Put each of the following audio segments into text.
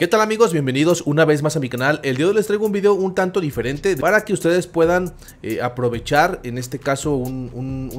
¿Qué tal amigos? Bienvenidos una vez más a mi canal. El día de hoy les traigo un video un tanto diferente para que ustedes puedan eh, aprovechar en este caso un,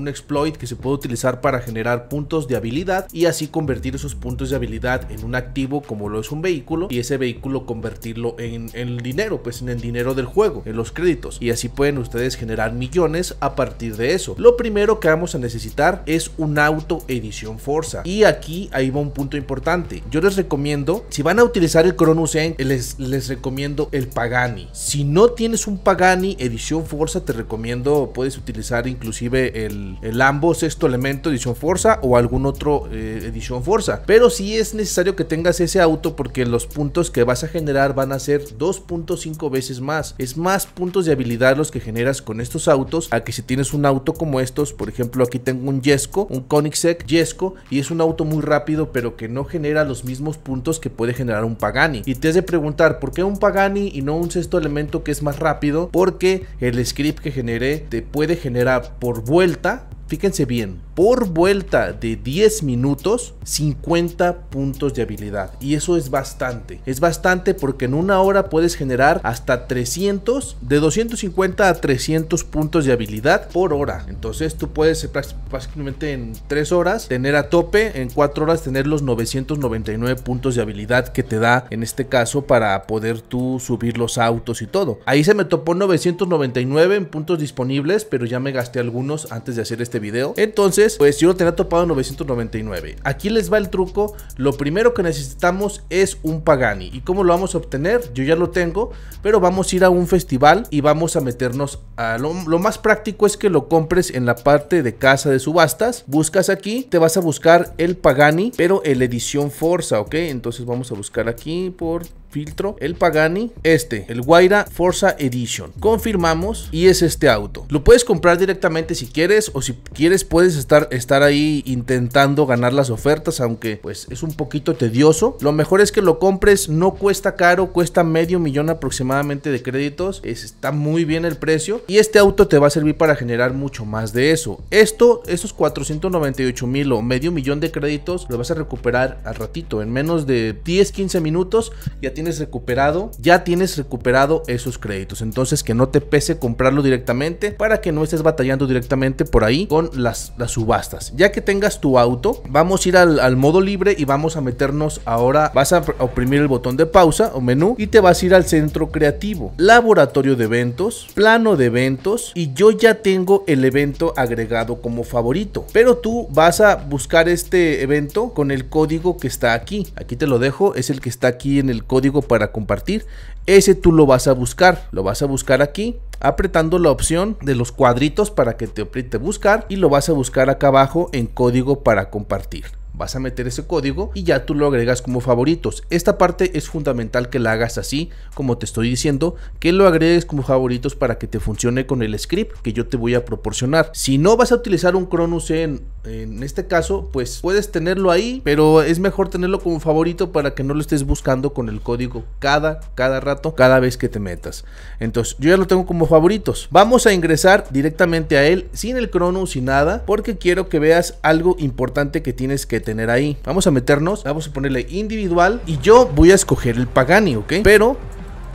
exploit que se puede utilizar para generar puntos de habilidad y así convertir esos puntos de habilidad en un activo como lo es un vehículo y ese vehículo convertirlo en, el dinero, pues en el dinero del juego, en los créditos y así pueden ustedes generar millones a partir de eso. Lo primero que vamos a necesitar es un auto edición Forza y aquí ahí va un punto importante. Yo les recomiendo si van a utilizar el Cronus les, recomiendo el Pagani. Si no tienes un Pagani edición Forza, te recomiendo, puedes utilizar inclusive el, ambos, sexto elemento edición Forza o algún otro eh, edición Forza. Pero si es necesario que tengas ese auto porque los puntos que vas a generar van a ser 2.5 veces más. Es más puntos de habilidad los que generas con estos autos a que si tienes un auto como estos, por ejemplo aquí tengo un Yesco, un Koenigsegg Yesco y es un auto muy rápido pero que no genera los mismos puntos que puede generar un Pagani. Y te has de preguntar, ¿por qué un Pagani y no un sexto elemento que es más rápido? Porque el script que generé te puede generar por vuelta fíjense bien, por vuelta de 10 minutos, 50 puntos de habilidad. Y eso es bastante. Es bastante porque en una hora puedes generar hasta 300, de 250 a 300 puntos de habilidad por hora. Entonces tú puedes básicamente en 3 horas tener a tope, en 4 horas tener los 999 puntos de habilidad que te da en este caso para poder tú subir los autos y todo. Ahí se me topó 999 en puntos disponibles, pero ya me gasté algunos antes de hacer este video. Entonces, pues yo lo tenía topado 999. Aquí les va el truco. Lo primero que necesitamos es un Pagani. ¿Y cómo lo vamos a obtener? Yo ya lo tengo, pero vamos a ir a un festival y vamos a meternos a... Lo, más práctico es que lo compres en la parte de casa de subastas. Buscas aquí, te vas a buscar el Pagani, pero el edición Forza, ¿ok? Entonces vamos a buscar aquí por filtro, el Pagani, este, el Guaira Forza Edition. Confirmamos y es este auto. Lo puedes comprar directamente si quieres o si quieres puedes estar, estar ahí intentando ganar las ofertas, aunque pues es un poquito tedioso. Lo mejor es que lo compres, no cuesta caro, cuesta medio millón aproximadamente de créditos, está muy bien el precio y este auto te va a servir para generar mucho más de eso. Esto, esos 498 mil o medio millón de créditos, lo vas a recuperar al ratito, en menos de 10-15 minutos ya tienes tienes recuperado, ya tienes recuperado esos créditos. Entonces que no te pese comprarlo directamente para que no estés batallando directamente por ahí con las, subastas. Ya que tengas tu auto, vamos a ir al modo libre y vamos a meternos ahora, vas a oprimir el botón de pausa o menú y te vas a ir al centro creativo, laboratorio de eventos, plano de eventos y yo ya tengo el evento agregado como favorito. Pero tú vas a buscar este evento con el código que está aquí. Aquí te lo dejo, es el que está aquí en el código para compartir, ese tú lo vas a buscar, lo vas a buscar aquí apretando la opción de los cuadritos para que te apriete buscar y lo vas a buscar acá abajo en código para compartir vas a meter ese código y ya tú lo agregas como favoritos. Esta parte es fundamental que la hagas así, como te estoy diciendo, que lo agregues como favoritos para que te funcione con el script que yo te voy a proporcionar. Si no vas a utilizar un Cronus en en este caso, pues puedes tenerlo ahí, pero es mejor tenerlo como favorito para que no lo estés buscando con el código cada, cada rato, cada vez que te metas. Entonces, yo ya lo tengo como favoritos. Vamos a ingresar directamente a él sin el crono, sin nada, porque quiero que veas algo importante que tienes que tener ahí. Vamos a meternos, vamos a ponerle individual y yo voy a escoger el Pagani, ¿ok? Pero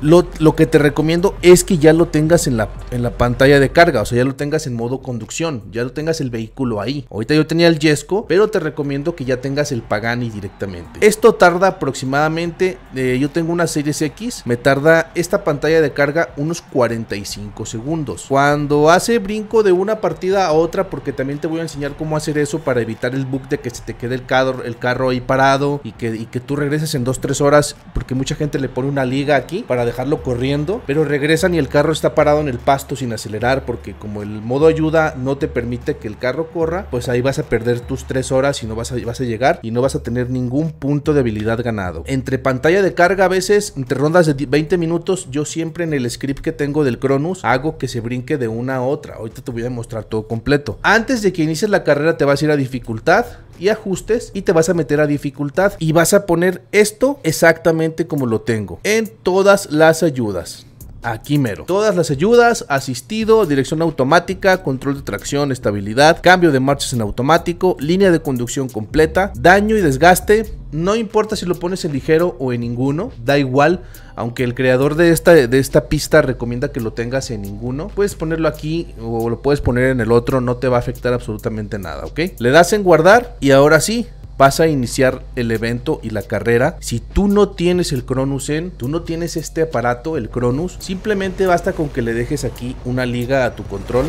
lo, que te recomiendo es que ya lo tengas en la, en la pantalla de carga, o sea, ya lo tengas en modo conducción, ya lo tengas el vehículo ahí. Ahorita yo tenía el Yesco, pero te recomiendo que ya tengas el Pagani directamente. Esto tarda aproximadamente, eh, yo tengo una Series X, me tarda esta pantalla de carga unos 45 segundos. Cuando hace brinco de una partida a otra, porque también te voy a enseñar cómo hacer eso para evitar el bug de que se te quede el carro, ahí parado y que, y que tú regreses en 2-3 horas, porque mucha gente le pone una liga aquí para dejarlo corriendo, pero regresan y el carro está parado en el pasto sin acelerar porque como el modo ayuda no te permite que el carro corra, pues ahí vas a perder tus 3 horas y no vas a, vas a llegar y no vas a tener ningún punto de habilidad ganado. Entre pantalla de carga a veces, entre rondas de 20 minutos, yo siempre en el script que tengo del Cronus hago que se brinque de una a otra. Ahorita te voy a mostrar todo completo. Antes de que inicies la carrera te vas a ir a dificultad y ajustes y te vas a meter a dificultad y vas a poner esto exactamente como lo tengo en todas las ayudas. Aquí mero. Todas las ayudas, asistido, dirección automática, control de tracción, estabilidad, cambio de marchas en automático, línea de conducción completa, daño y desgaste. No importa si lo pones en ligero o en ninguno, da igual. Aunque el creador de esta, de esta pista recomienda que lo tengas en ninguno, puedes ponerlo aquí o lo puedes poner en el otro, no te va a afectar absolutamente nada, ¿ok? Le das en guardar y ahora sí, vas a iniciar el evento y la carrera. Si tú no tienes el Cronus en, tú no tienes este aparato, el Cronus, simplemente basta con que le dejes aquí una liga a tu control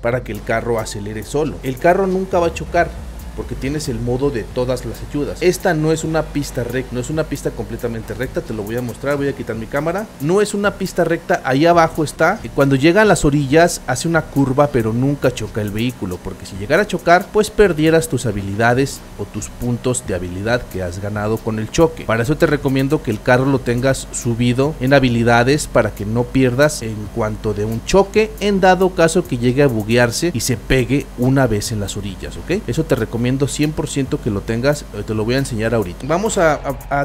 para que el carro acelere solo. El carro nunca va a chocar, porque tienes el modo de todas las ayudas. Esta no es una pista recta, no es una pista completamente recta, te lo voy a mostrar, voy a quitar mi cámara. No es una pista recta, ahí abajo está. Y cuando llega a las orillas hace una curva, pero nunca choca el vehículo, porque si llegara a chocar, pues perdieras tus habilidades o tus puntos de habilidad que has ganado con el choque. Para eso te recomiendo que el carro lo tengas subido en habilidades para que no pierdas en cuanto de un choque, en dado caso que llegue a buguearse y se pegue una vez en las orillas, ¿ok? Eso te recomiendo 100% que lo tengas. Eh, te lo voy a enseñar ahorita. Vamos a,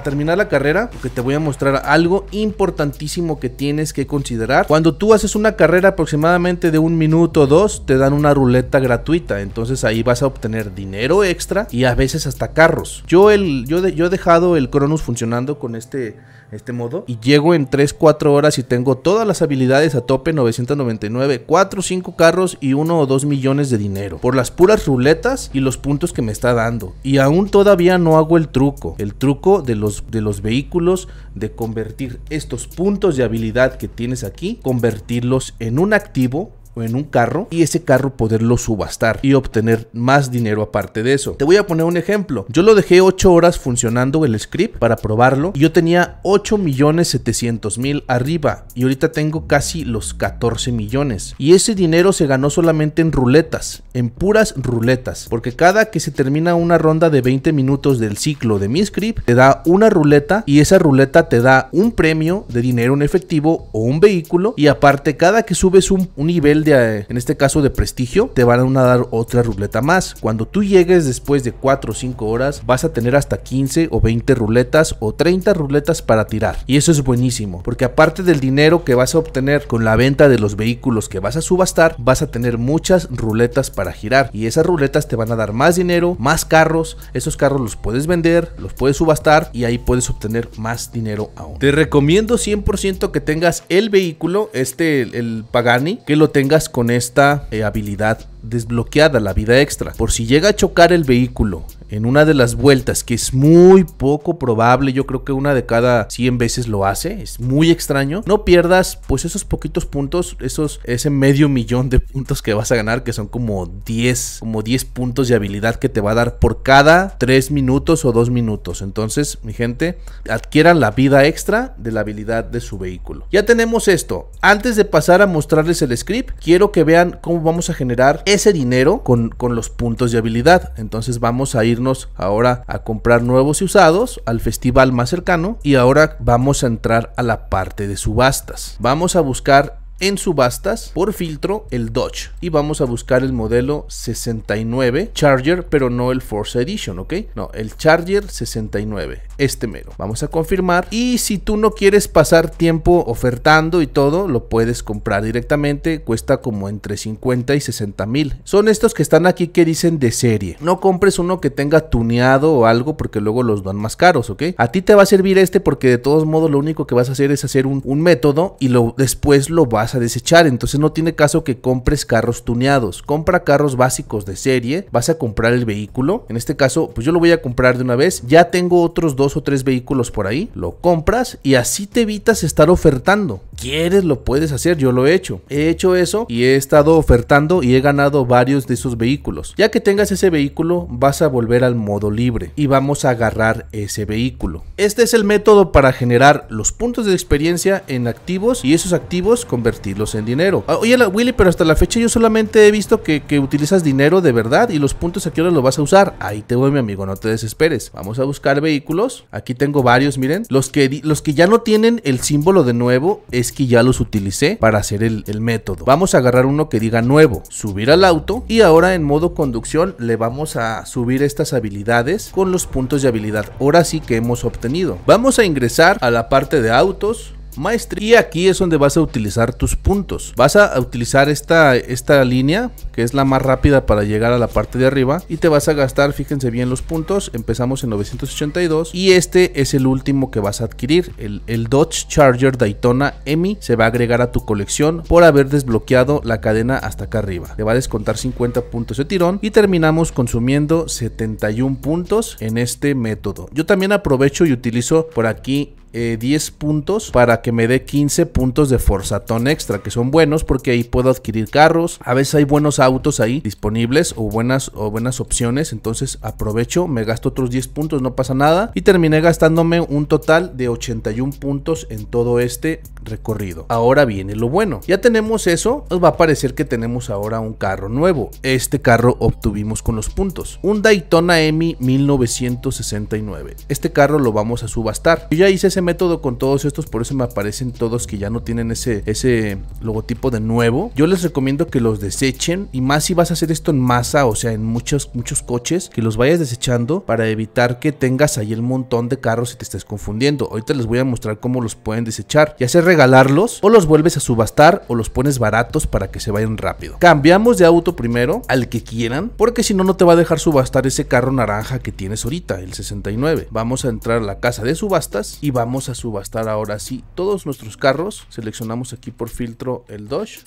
terminar la carrera porque te voy a mostrar algo importantísimo que tienes que considerar. Cuando tú haces una carrera aproximadamente de un minuto o dos, te dan una ruleta gratuita. Entonces ahí vas a obtener dinero extra y a veces hasta carros. Yo, el, yo, yo he dejado el Cronus funcionando con este este modo. Y llego en 3-4 horas y tengo todas las habilidades a tope 999, 4 5 carros y 1 o 2 millones de dinero. Por las puras ruletas y los puntos que me está dando. Y aún todavía no hago el truco. El truco de los, de los vehículos de convertir estos puntos de habilidad que tienes aquí, convertirlos en un activo o en un carro y ese carro poderlo subastar y obtener más dinero aparte de eso. Te voy a poner un ejemplo. Yo lo dejé 8 horas funcionando el script para probarlo y yo tenía 8 millones 700 mil arriba y ahorita tengo casi los 14 millones. Y ese dinero se ganó solamente en ruletas, en puras ruletas, porque cada que se termina una ronda de 20 minutos del ciclo de mi script te da una ruleta y esa ruleta te da un premio de dinero en efectivo o un vehículo y aparte cada que subes un nivel de, eh, en este caso de prestigio, te van a dar otra ruleta más. Cuando tú llegues después de 4 o 5 horas, vas a tener hasta 15 o 20 ruletas o 30 ruletas para tirar. Y eso es buenísimo, porque aparte del dinero que vas a obtener con la venta de los vehículos que vas a subastar, vas a tener muchas ruletas para girar. Y esas ruletas te van a dar más dinero, más carros. Esos carros los puedes vender, los puedes subastar y ahí puedes obtener más dinero aún. Te recomiendo 100% que tengas el vehículo, este, el Pagani, que lo tengas con esta eh, habilidad desbloqueada, la vida extra. Por si llega a chocar el vehículo en una de las vueltas, que es muy poco probable, yo creo que una de cada 100 veces lo hace, es muy extraño, no pierdas pues esos poquitos puntos, esos, ese medio millón de puntos que vas a ganar, que son como 10, como 10 puntos de habilidad que te va a dar por cada 3 minutos o 2 minutos. Entonces, mi gente, adquieran la vida extra de la habilidad de su vehículo. Ya tenemos esto. Antes de pasar a mostrarles el script, quiero que vean cómo vamos a generar ese dinero con los puntos de habilidad. Entonces vamos a ir ahora a comprar nuevos y usados al festival más cercano y ahora vamos a entrar a la parte de subastas. Vamos a buscar en subastas por filtro el Dodge. Y vamos a buscar el modelo 69 Charger, pero no el Force Edition, ¿ok? No, el Charger 69, este mero. Vamos a confirmar. Y si tú no quieres pasar tiempo ofertando y todo, lo puedes comprar directamente. Cuesta como entre 50 y 60 mil. Son estos que están aquí que dicen de serie. No compres uno que tenga tuneado o algo porque luego los dan más caros, ¿ok? A ti te va a servir este porque de todos modos lo único que vas a hacer es hacer un, un método y lo, después lo vas a desechar. Entonces no tiene caso que compres carros tuneados. Compra carros básicos de serie. Vas a comprar el vehículo. En este caso, pues yo lo voy a comprar de una vez. Ya tengo otros dos o tres vehículos por ahí. Lo compras y así te evitas estar ofertando quieres lo puedes hacer, yo lo he hecho. He hecho eso y he estado ofertando y he ganado varios de esos vehículos. Ya que tengas ese vehículo, vas a volver al modo libre y vamos a agarrar ese vehículo. Este es el método para generar los puntos de experiencia en activos y esos activos convertirlos en dinero. Ah, oye, Willy, pero hasta la fecha yo solamente he visto que, utilizas dinero de verdad y los puntos aquí ahora lo vas a usar. Ahí te voy, mi amigo, no te desesperes. Vamos a buscar vehículos. Aquí tengo varios, miren. Los que, los que ya no tienen el símbolo de nuevo es que ya los utilicé para hacer el, el método. Vamos a agarrar uno que diga nuevo, subir al auto y ahora en modo conducción le vamos a subir estas habilidades con los puntos de habilidad. Ahora sí que hemos obtenido. Vamos a ingresar a la parte de autos, maestría. Y aquí es donde vas a utilizar tus puntos. Vas a utilizar esta, esta línea, que es la más rápida para llegar a la parte de arriba. Y te vas a gastar, fíjense bien los puntos. Empezamos en 982. Y este es el último que vas a adquirir. El, Dodge Charger Daytona EMI se va a agregar a tu colección por haber desbloqueado la cadena hasta acá arriba. Te va a descontar 50 puntos de tirón. Y terminamos consumiendo 71 puntos en este método. Yo también aprovecho y utilizo por aquí 10 eh, puntos para que me dé 15 puntos de forzatón extra, que son buenos porque ahí puedo adquirir carros. A veces hay buenos autos ahí disponibles o buenas, o buenas opciones. Entonces aprovecho, me gasto otros 10 puntos, no pasa nada. Y terminé gastándome un total de 81 puntos en todo este recorrido. Ahora viene lo bueno. Ya tenemos eso, nos va a parecer que tenemos ahora un carro nuevo. Este carro obtuvimos con los puntos. Un Daytona EMI 1969. Este carro lo vamos a subastar. Yo ya hice ese método con todos estos, por eso me aparecen todos que ya no tienen ese, ese logotipo de nuevo. Yo les recomiendo que los desechen y más si vas a hacer esto en masa, o sea, en muchos, muchos coches, que los vayas desechando para evitar que tengas ahí el montón de carros y te estés confundiendo. Ahorita les voy a mostrar cómo los pueden desechar, ya sea regalarlos o los vuelves a subastar o los pones baratos para que se vayan rápido. Cambiamos de auto primero al que quieran, porque si no, no te va a dejar subastar ese carro naranja que tienes ahorita, el 69. Vamos a entrar a la casa de subastas y vamos vamos a subastar ahora sí todos nuestros carros. Seleccionamos aquí por filtro el Dodge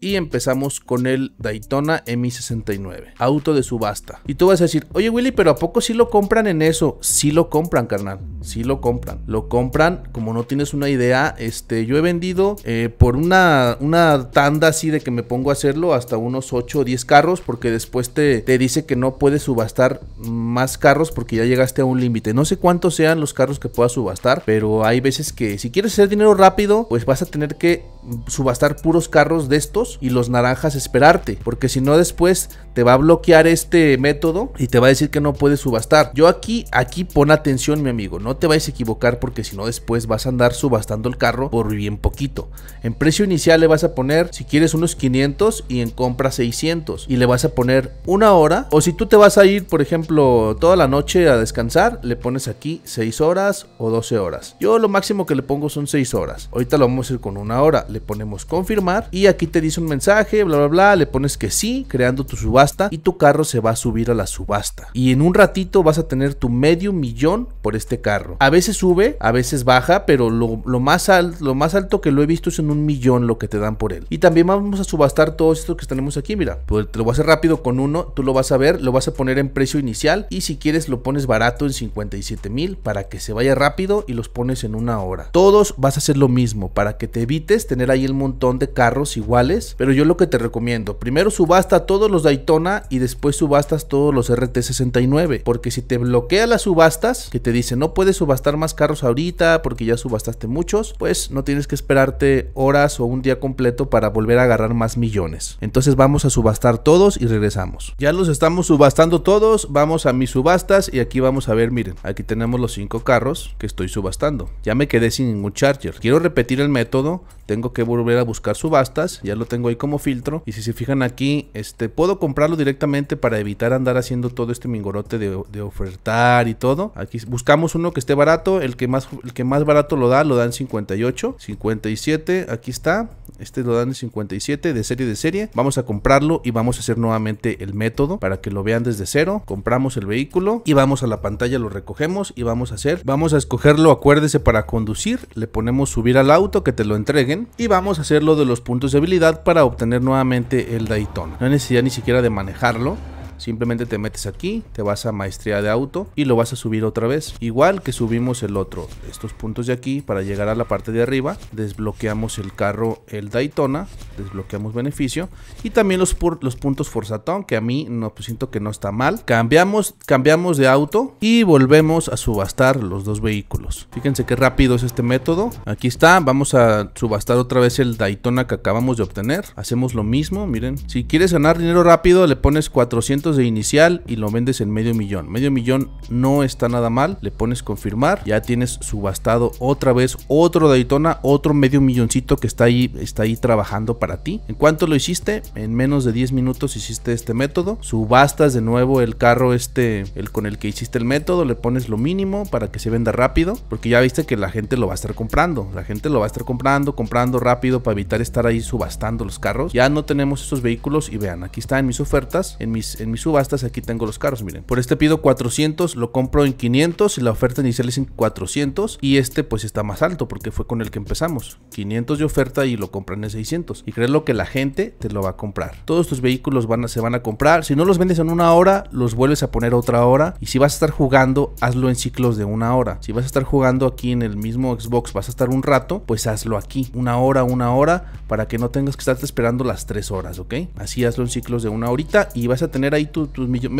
y empezamos con el Daytona MI69, auto de subasta. Y tú vas a decir, oye Willy, pero ¿a poco si sí lo compran en eso? Sí lo compran, carnal, sí lo compran. Lo compran, como no tienes una idea, este, yo he vendido eh, por una, una tanda así de que me pongo a hacerlo hasta unos 8 o 10 carros, porque después te, te dice que no puedes subastar más carros porque ya llegaste a un límite. No sé cuántos sean los carros que puedas subastar, pero hay veces que si quieres hacer dinero rápido, pues vas a tener que subastar puros carros de estos y los naranjas esperarte, porque si no después te va a bloquear este método y te va a decir que no puedes subastar. Yo aquí, aquí pon atención mi amigo, no te vayas a equivocar porque si no después vas a andar subastando el carro por bien poquito. En precio inicial le vas a poner, si quieres, unos 500 y en compra 600 y le vas a poner una hora o si tú te vas a ir, por ejemplo, toda la noche a descansar, le pones aquí 6 horas o 12 horas. Yo lo máximo que le pongo son 6 horas. Ahorita lo vamos a ir con una hora le ponemos confirmar y aquí te dice un mensaje, bla, bla, bla, le pones que sí, creando tu subasta y tu carro se va a subir a la subasta. Y en un ratito vas a tener tu medio millón por este carro. A veces sube, a veces baja, pero lo, más, lo más alto que lo he visto es en un millón lo que te dan por él. Y también vamos a subastar todos estos que tenemos aquí, mira, pues te lo voy a hacer rápido con uno, tú lo vas a ver, lo vas a poner en precio inicial y si quieres lo pones barato en 57 mil para que se vaya rápido y los pones en una hora. Todos vas a hacer lo mismo para que te evites tener hay el montón de carros iguales. Pero yo lo que te recomiendo, primero subasta todos los Daytona y después subastas todos los RT69. Porque si te bloquea las subastas, que te dice no puedes subastar más carros ahorita porque ya subastaste muchos, pues no tienes que esperarte horas o un día completo para volver a agarrar más millones. Entonces vamos a subastar todos y regresamos. Ya los estamos subastando todos, vamos a mis subastas y aquí vamos a ver, miren, aquí tenemos los cinco carros que estoy subastando. Ya me quedé sin ningún charger. Quiero repetir el método, tengo que volver a buscar subastas, ya lo tengo ahí como filtro. Y si se fijan aquí, este, puedo comprarlo directamente para evitar andar haciendo todo este mingorote de, de ofertar y todo. Aquí buscamos uno que esté barato, el que más, el que más barato lo da, lo dan 58, 57, aquí está. Este lo dan de 57 de serie de serie. Vamos a comprarlo y vamos a hacer nuevamente el método para que lo vean desde cero. Compramos el vehículo y vamos a la pantalla, lo recogemos y vamos a hacer. Vamos a escogerlo, acuérdese, para conducir. Le ponemos subir al auto que te lo entreguen y vamos a hacerlo de los puntos de habilidad para obtener nuevamente el Daytona. No hay necesidad ni siquiera de manejarlo. Simplemente te metes aquí, te vas a maestría de auto y lo vas a subir otra vez. Igual que subimos el otro, estos puntos de aquí para llegar a la parte de arriba, desbloqueamos el carro, el Daytona, desbloqueamos beneficio y también los, los puntos Forzatón, que a mí no pues siento que no está mal. Cambiamos, cambiamos de auto y volvemos a subastar los dos vehículos. Fíjense qué rápido es este método. Aquí está, vamos a subastar otra vez el Daytona que acabamos de obtener. Hacemos lo mismo, miren. Si quieres ganar dinero rápido, le pones 400 de inicial y lo vendes en medio millón. Medio millón no está nada mal, le pones confirmar, ya tienes subastado otra vez otro Daytona, otro medio milloncito que está ahí, está ahí trabajando para ti. ¿En cuanto lo hiciste? En menos de 10 minutos hiciste este método, subastas de nuevo el carro este, el con el que hiciste el método, le pones lo mínimo para que se venda rápido, porque ya viste que la gente lo va a estar comprando, la gente lo va a estar comprando, comprando rápido para evitar estar ahí subastando los carros. Ya no tenemos esos vehículos y vean, aquí está en mis ofertas, en mis subastas, aquí tengo los carros, miren. Por este pido 400, lo compro en 500 y la oferta inicial es en 400 y este pues está más alto porque fue con el que empezamos. 500 de oferta y lo compran en 600 y crees lo que la gente te lo va a comprar. Todos tus vehículos van a, se van a comprar. Si no los vendes en una hora, los vuelves a poner otra hora y si vas a estar jugando, hazlo en ciclos de una hora. Si vas a estar jugando aquí en el mismo Xbox, vas a estar un rato, pues hazlo aquí, una hora, una hora, para que no tengas que estarte esperando las 3 horas, ¿ok? Así hazlo en ciclos de una horita y vas a tener ahí tus medio millón,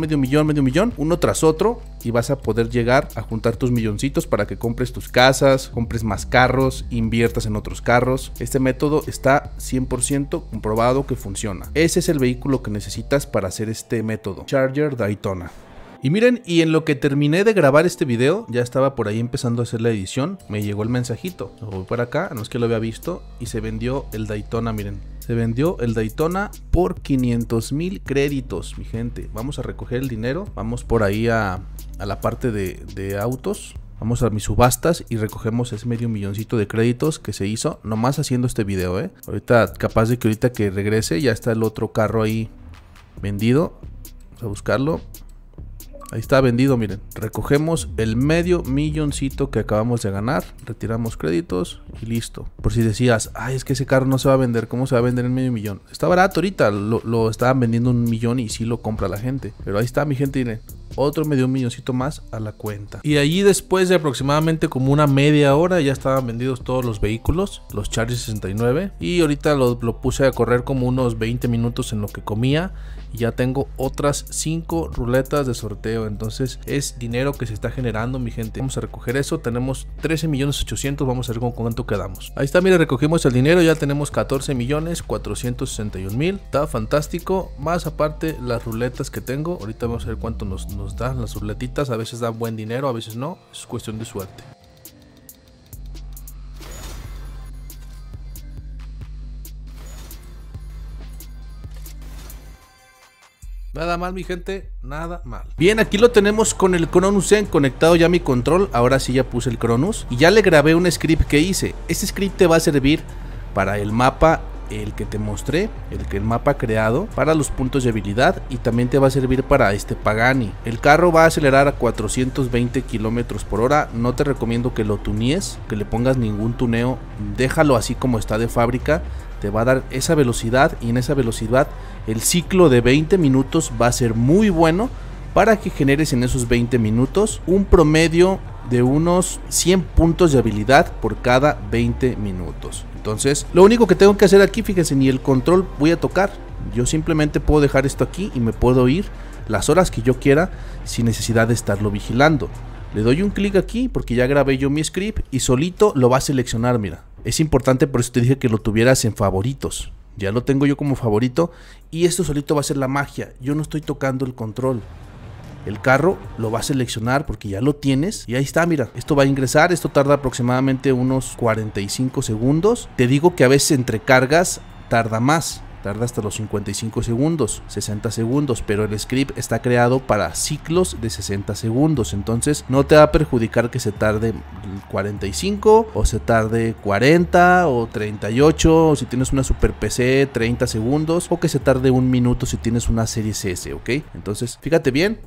medio millón, medio millón, uno tras otro y vas a poder llegar a juntar tus milloncitos para que compres tus casas, compres más carros, inviertas en otros carros. Este método está 100% comprobado que funciona. Ese es el vehículo que necesitas para hacer este método. Charger Daytona. Y miren, y en lo que terminé de grabar este video, ya estaba por ahí empezando a hacer la edición, me llegó el mensajito. voy para acá, no es que lo había visto, y se vendió el Daytona, miren. Se vendió el Daytona por 500 mil créditos, mi gente. Vamos a recoger el dinero, vamos por ahí a, la parte de, de autos. Vamos a mis subastas y recogemos ese medio milloncito de créditos que se hizo nomás haciendo este video, ¿eh? Ahorita, capaz de que ahorita que regrese ya está el otro carro ahí vendido. Vamos a buscarlo. Ahí está vendido, miren. Recogemos el medio milloncito que acabamos de ganar, retiramos créditos y listo. Por si decías, ay, es que ese carro no se va a vender, ¿cómo se va a vender el medio millón? Está barato ahorita, lo, estaban vendiendo un millón y sí lo compra la gente. Pero ahí está, mi gente, miren otro medio milloncito más a la cuenta. Y allí después de aproximadamente como una media hora ya estaban vendidos todos los vehículos, los Charger 69. Y ahorita lo, lo, puse a correr como unos 20 minutos en lo que comía ya tengo otras 5 ruletas de sorteo. Entonces es dinero que se está generando, mi gente. Vamos a recoger eso. Tenemos 13 millones Vamos a ver con cuánto quedamos. Ahí está, mire recogimos el dinero. Ya tenemos 14 millones Está fantástico. Más aparte las ruletas que tengo. Ahorita vamos a ver cuánto nos, nos dan las ruletitas. A veces da buen dinero, a veces no. Es cuestión de suerte. Nada mal, mi gente, nada mal. Bien, aquí lo tenemos con el Cronus en conectado ya mi control. Ahora sí ya puse el Cronus. Y ya le grabé un script que hice. Este script te va a servir para el mapa el que te mostré, el que el mapa ha creado para los puntos de habilidad y también te va a servir para este Pagani. El carro va a acelerar a 420 kilómetros por hora. No te recomiendo que lo tunees, que le pongas ningún tuneo. Déjalo así como está de fábrica te va a dar esa velocidad y en esa velocidad el ciclo de 20 minutos va a ser muy bueno para que generes en esos 20 minutos un promedio de unos 100 puntos de habilidad por cada 20 minutos. Entonces, lo único que tengo que hacer aquí, fíjense, ni el control voy a tocar. Yo simplemente puedo dejar esto aquí y me puedo ir las horas que yo quiera sin necesidad de estarlo vigilando. Le doy un clic aquí porque ya grabé yo mi script y solito lo va a seleccionar, mira. Es importante, por eso te dije que lo tuvieras en favoritos. Ya lo tengo yo como favorito y esto solito va a ser la magia. Yo no estoy tocando el control. El carro lo va a seleccionar porque ya lo tienes y ahí está, mira, esto va a ingresar, esto tarda aproximadamente unos 45 segundos. Te digo que a veces entre cargas tarda más tarda hasta los 55 segundos, 60 segundos, pero el script está creado para ciclos de 60 segundos, entonces no te va a perjudicar que se tarde 45 o se tarde 40 o 38 o si tienes una super PC 30 segundos o que se tarde un minuto si tienes una serie S, ¿ok? Entonces, fíjate bien,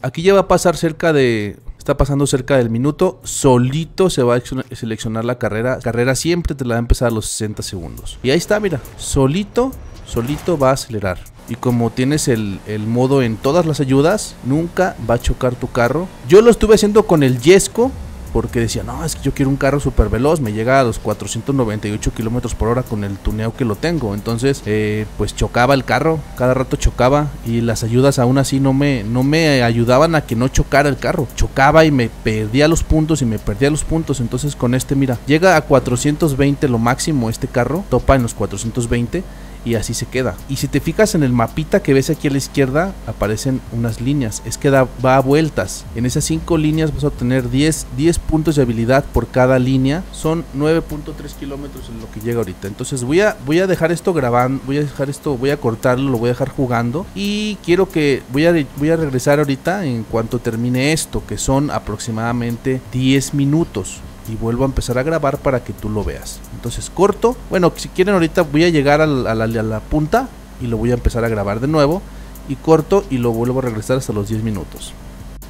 Aquí ya va a pasar cerca de está pasando cerca del minuto, solito se va a seleccionar la carrera. Carrera siempre te la va a empezar a los 60 segundos. Y ahí está, mira, solito, solito va a acelerar. Y como tienes el, el, modo en todas las ayudas, nunca va a chocar tu carro. Yo lo estuve haciendo con el Yesco, porque decía, no, es que yo quiero un carro súper veloz, me llega a los 498 kilómetros por hora con el tuneo que lo tengo. Entonces, eh, pues chocaba el carro, cada rato chocaba y las ayudas aún así no me, no me ayudaban a que no chocara el carro. Chocaba y me perdía los puntos y me perdía los puntos. Entonces, con este, mira, llega a 420 lo máximo este carro, topa en los 420 y así se queda. Y si te fijas en el mapita que ves aquí a la izquierda, aparecen unas líneas. Es que va a vueltas. En esas cinco líneas vas a obtener 10, 10 puntos de habilidad por cada línea. Son 9.3 kilómetros en lo que llega ahorita. Entonces voy a, voy a dejar esto grabando, voy a dejar esto, voy a cortarlo, lo voy a dejar jugando. Y quiero que voy a, voy a regresar ahorita en cuanto termine esto, que son aproximadamente 10 minutos y vuelvo a empezar a grabar para que tú lo veas. Entonces corto, bueno, si quieren ahorita voy a llegar a la, punta y lo voy a empezar a grabar de nuevo y corto y lo vuelvo a regresar hasta los 10 minutos.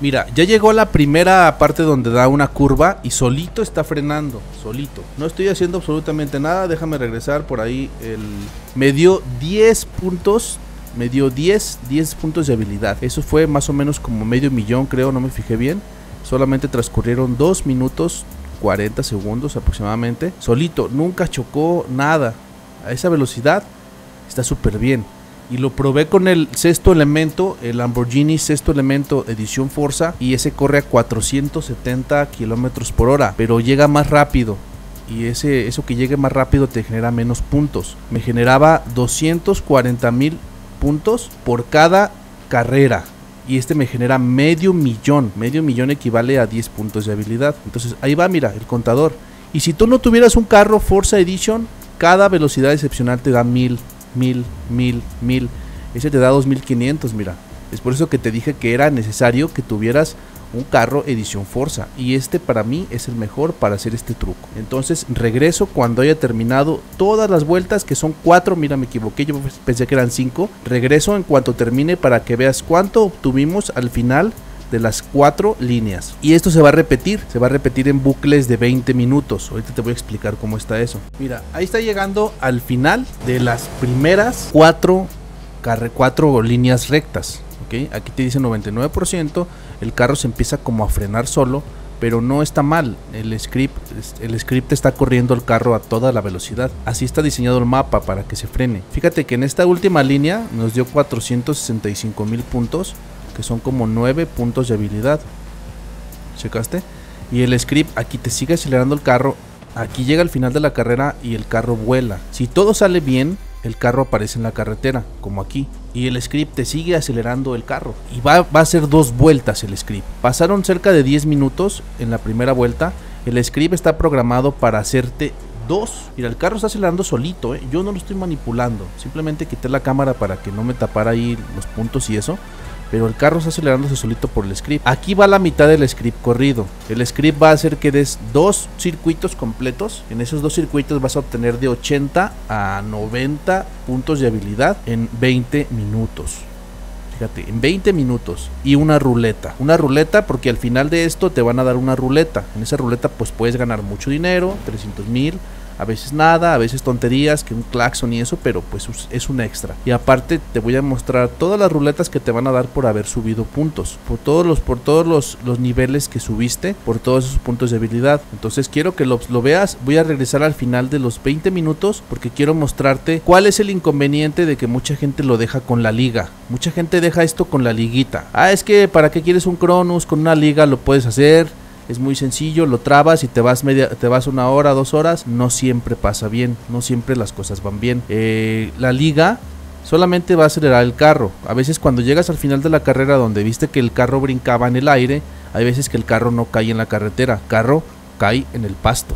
Mira, ya llegó a la primera parte donde da una curva y solito está frenando, solito. No estoy haciendo absolutamente nada, déjame regresar por ahí. El... Me dio 10 puntos, me dio 10, 10 puntos de habilidad. Eso fue más o menos como medio millón, creo, no me fijé bien. Solamente transcurrieron 2 minutos 40 segundos aproximadamente. Solito, nunca chocó nada. A esa velocidad está súper bien. Y lo probé con el sexto elemento, el Lamborghini sexto elemento edición Forza. Y ese corre a 470 kilómetros por hora, pero llega más rápido. Y ese, eso que llegue más rápido te genera menos puntos. Me generaba 240 mil puntos por cada carrera y este me genera medio millón. Medio millón equivale a 10 puntos de habilidad. Entonces ahí va, mira, el contador. Y si tú no tuvieras un carro Forza Edition, cada velocidad excepcional te da 1000, 1000, 1000, 1000. Ese te da 2500, mira. Es por eso que te dije que era necesario que tuvieras un carro edición Forza y este para mí es el mejor para hacer este truco. Entonces regreso cuando haya terminado todas las vueltas que son 4, mira me equivoqué, yo pensé que eran 5. Regreso en cuanto termine para que veas cuánto obtuvimos al final de las cuatro líneas. Y esto se va a repetir, se va a repetir en bucles de 20 minutos. Ahorita te voy a explicar cómo está eso. Mira, ahí está llegando al final de las primeras cuatro, cuatro líneas rectas. Aquí te dice 99% el carro se empieza como a frenar solo, pero no está mal. El script, el script está corriendo el carro a toda la velocidad. Así está diseñado el mapa para que se frene. Fíjate que en esta última línea nos dio 465 mil puntos, que son como 9 puntos de habilidad. ¿Checaste? Y el script aquí te sigue acelerando el carro. Aquí llega el final de la carrera y el carro vuela. Si todo sale bien, el carro aparece en la carretera, como aquí, y el script te sigue acelerando el carro. Y va, va a hacer dos vueltas el script. Pasaron cerca de 10 minutos en la primera vuelta. El script está programado para hacerte dos. Mira, el carro está acelerando solito, eh, yo no lo estoy manipulando. Simplemente quité la cámara para que no me tapara ahí los puntos y eso pero el carro está acelerándose solito por el script. Aquí va la mitad del script corrido. El script va a hacer que des dos circuitos completos. En esos dos circuitos vas a obtener de 80 a 90 puntos de habilidad en 20 minutos fíjate, en 20 minutos y una ruleta. Una ruleta porque al final de esto te van a dar una ruleta. En esa ruleta pues puedes ganar mucho dinero, 300 mil, a veces nada, a veces tonterías, que un claxon y eso, pero pues es un extra. Y aparte te voy a mostrar todas las ruletas que te van a dar por haber subido puntos, por todos los por todos los, niveles que subiste, por todos esos puntos de habilidad. Entonces quiero que lo, lo veas. Voy a regresar al final de los 20 minutos porque quiero mostrarte cuál es el inconveniente de que mucha gente lo deja con la liga. Mucha gente deja esto con la liguita. Ah, es que para qué quieres un Cronus con una liga lo puedes hacer es muy sencillo, lo trabas y te vas media, te vas una hora, dos horas. No siempre pasa bien, no siempre las cosas van bien. Eh, la liga solamente va a acelerar el carro. A veces cuando llegas al final de la carrera donde viste que el carro brincaba en el aire, hay veces que el carro no cae en la carretera, carro cae en el pasto.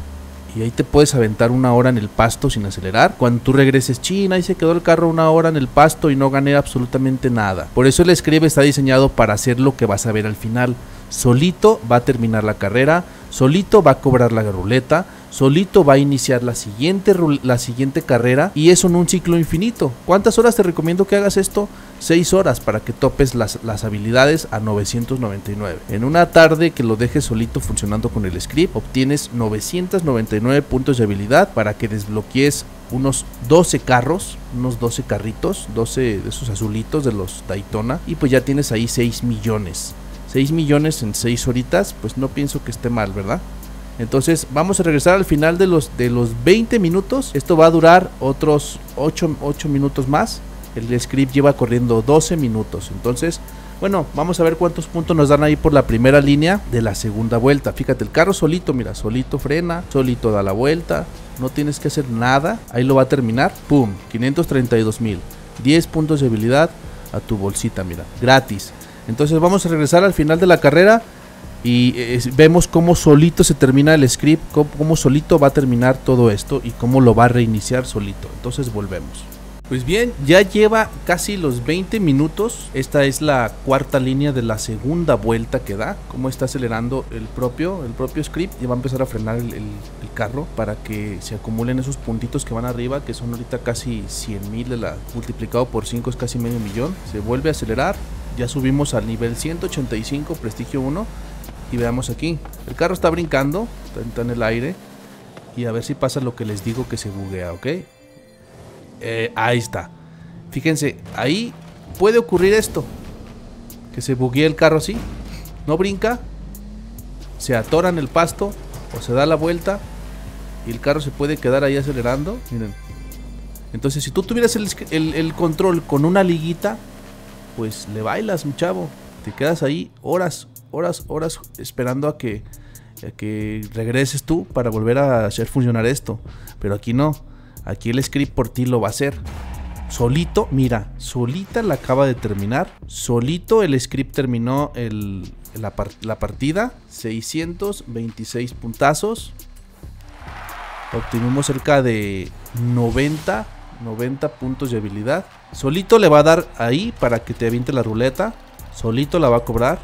Y ahí te puedes aventar una hora en el pasto sin acelerar. Cuando tú regreses, China, y se quedó el carro una hora en el pasto y no gané absolutamente nada. Por eso el escribe está diseñado para hacer lo que vas a ver al final solito va a terminar la carrera, solito va a cobrar la ruleta, solito va a iniciar la siguiente, la siguiente carrera y eso en un ciclo infinito. ¿Cuántas horas te recomiendo que hagas esto? 6 horas para que topes las, las, habilidades a 999. En una tarde que lo dejes solito funcionando con el script, obtienes 999 puntos de habilidad para que desbloquees unos 12 carros, unos 12 carritos, 12 de esos azulitos de los Daytona y pues ya tienes ahí 6 millones. 6 millones en 6 horitas, pues no pienso que esté mal, ¿verdad? Entonces vamos a regresar al final de los, de los 20 minutos. Esto va a durar otros 8, 8 minutos más. El script lleva corriendo 12 minutos. Entonces, bueno, vamos a ver cuántos puntos nos dan ahí por la primera línea de la segunda vuelta. Fíjate, el carro solito, mira, solito frena, solito da la vuelta. No tienes que hacer nada. Ahí lo va a terminar. ¡Pum! 532 mil. 10 puntos de habilidad a tu bolsita, mira. Gratis. Entonces vamos a regresar al final de la carrera y eh, vemos cómo solito se termina el script, cómo, solito va a terminar todo esto y cómo lo va a reiniciar solito. Entonces volvemos. Pues bien, ya lleva casi los 20 minutos. Esta es la cuarta línea de la segunda vuelta que da. Cómo está acelerando el propio, el propio script y va a empezar a frenar el, carro para que se acumulen esos puntitos que van arriba, que son ahorita casi 100 mil, multiplicado por 5 es casi medio millón. Se vuelve a acelerar, ya subimos al nivel 185, prestigio 1. Y veamos aquí. El carro está brincando, está en el aire. Y a ver si pasa lo que les digo que se buguea, ¿ok? Eh, ahí está. Fíjense, ahí puede ocurrir esto. Que se buguee el carro así. No brinca. Se atora en el pasto. O se da la vuelta. Y el carro se puede quedar ahí acelerando. Miren. Entonces, si tú tuvieras el control con una liguita, pues le bailas, mi chavo. Te quedas ahí horas, horas, horas esperando a que, regreses tú para volver a hacer funcionar esto. Pero aquí no. Aquí el script por ti lo va a hacer. Solito, mira, solita la acaba de terminar. Solito el script terminó la, la partida. 626 puntazos. Obtuvimos cerca de 90 90 puntos de habilidad. Solito le va a dar ahí para que te aviente la ruleta. Solito la va a cobrar.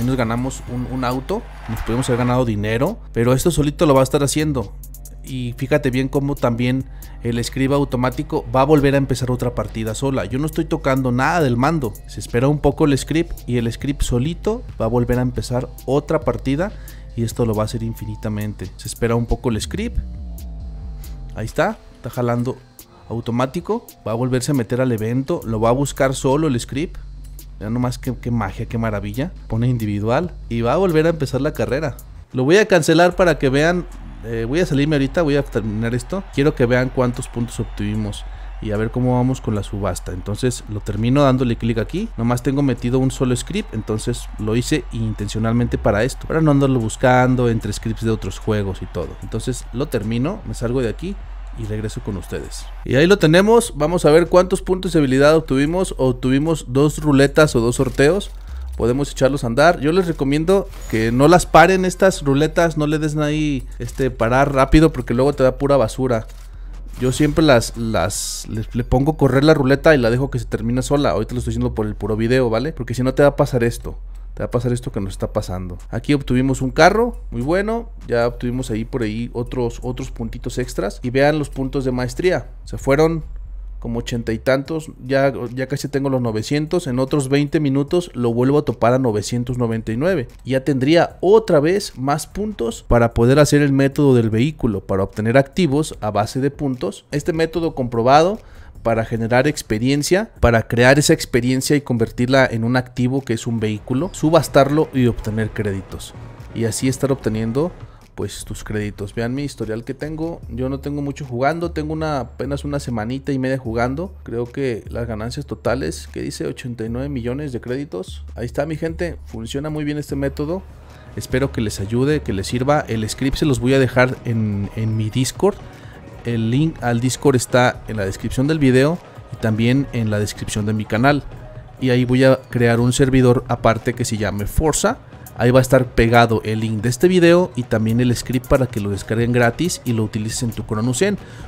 Y nos ganamos un, auto. Nos pudimos haber ganado dinero. Pero esto solito lo va a estar haciendo. Y fíjate bien cómo también el escriba automático va a volver a empezar otra partida sola. Yo no estoy tocando nada del mando. Se espera un poco el script y el script solito va a volver a empezar otra partida. Y esto lo va a hacer infinitamente. Se espera un poco el script. Ahí está está jalando automático, va a volverse a meter al evento, lo va a buscar solo el script. Ya nomás qué, qué magia, qué maravilla. Pone individual y va a volver a empezar la carrera. Lo voy a cancelar para que vean. Eh, voy a salirme ahorita, voy a terminar esto. Quiero que vean cuántos puntos obtuvimos y a ver cómo vamos con la subasta. Entonces lo termino dándole clic aquí. Nomás tengo metido un solo script, entonces lo hice intencionalmente para esto. Para no andarlo buscando entre scripts de otros juegos y todo. Entonces lo termino, me salgo de aquí y regreso con ustedes. Y ahí lo tenemos. Vamos a ver cuántos puntos de habilidad obtuvimos. Obtuvimos dos ruletas o dos sorteos. Podemos echarlos a andar. Yo les recomiendo que no las paren estas ruletas. No le des ahí este, parar rápido porque luego te da pura basura. Yo siempre las, las le pongo correr la ruleta y la dejo que se termine sola. Ahorita lo estoy haciendo por el puro video, ¿vale? Porque si no te va a pasar esto va a pasar esto que nos está pasando. Aquí obtuvimos un carro, muy bueno, ya obtuvimos ahí por ahí otros, otros puntitos extras y vean los puntos de maestría, se fueron como ochenta y tantos, ya, ya casi tengo los 900, en otros 20 minutos lo vuelvo a topar a 999. Ya tendría otra vez más puntos para poder hacer el método del vehículo, para obtener activos a base de puntos. Este método comprobado para generar experiencia, para crear esa experiencia y convertirla en un activo que es un vehículo, subastarlo y obtener créditos. Y así estar obteniendo pues tus créditos. Vean mi historial que tengo. Yo no tengo mucho jugando. Tengo una, apenas una semanita y media jugando. Creo que las ganancias totales, que dice 89 millones de créditos. Ahí está mi gente. Funciona muy bien este método. Espero que les ayude, que les sirva. El script se los voy a dejar en, en mi Discord el link al Discord está en la descripción del video y también en la descripción de mi canal. Y ahí voy a crear un servidor aparte que se llame Forza Ahí va a estar pegado el link de este video y también el script para que lo descarguen gratis y lo utilices en tu Cronus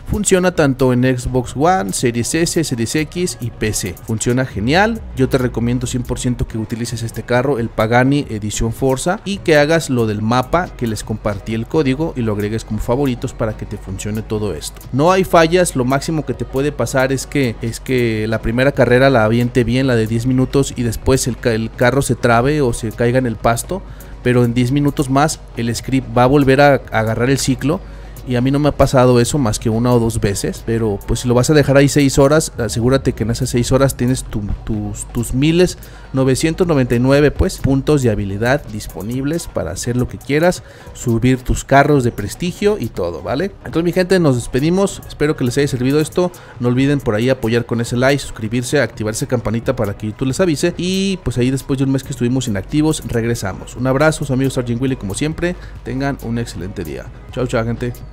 Funciona tanto en Xbox One, Series S, Series X y PC. Funciona genial. Yo te recomiendo 100% que utilices este carro, el Pagani Edición Forza, y que hagas lo del mapa que les compartí el código y lo agregues como favoritos para que te funcione todo esto. No hay fallas, lo máximo que te puede pasar es que, es que la primera carrera la aviente bien, la de 10 minutos, y después el carro se trabe o se caiga en el pasto pero en 10 minutos más el script va a volver a, agarrar el ciclo y a mí no me ha pasado eso más que una o dos veces. Pero pues si lo vas a dejar ahí seis horas, asegúrate que en esas seis horas tienes tus, tus miles 999 pues puntos de habilidad disponibles para hacer lo que quieras, subir tus carros de prestigio y todo, ¿vale? Entonces mi gente, nos despedimos. Espero que les haya servido esto. No olviden por ahí apoyar con ese like, suscribirse, activar esa campanita para que YouTube les avise. Y pues ahí después de un mes que estuvimos inactivos, regresamos. Un abrazo, amigos Sargent Willy, como siempre. Tengan un excelente día. Chao, chao, gente.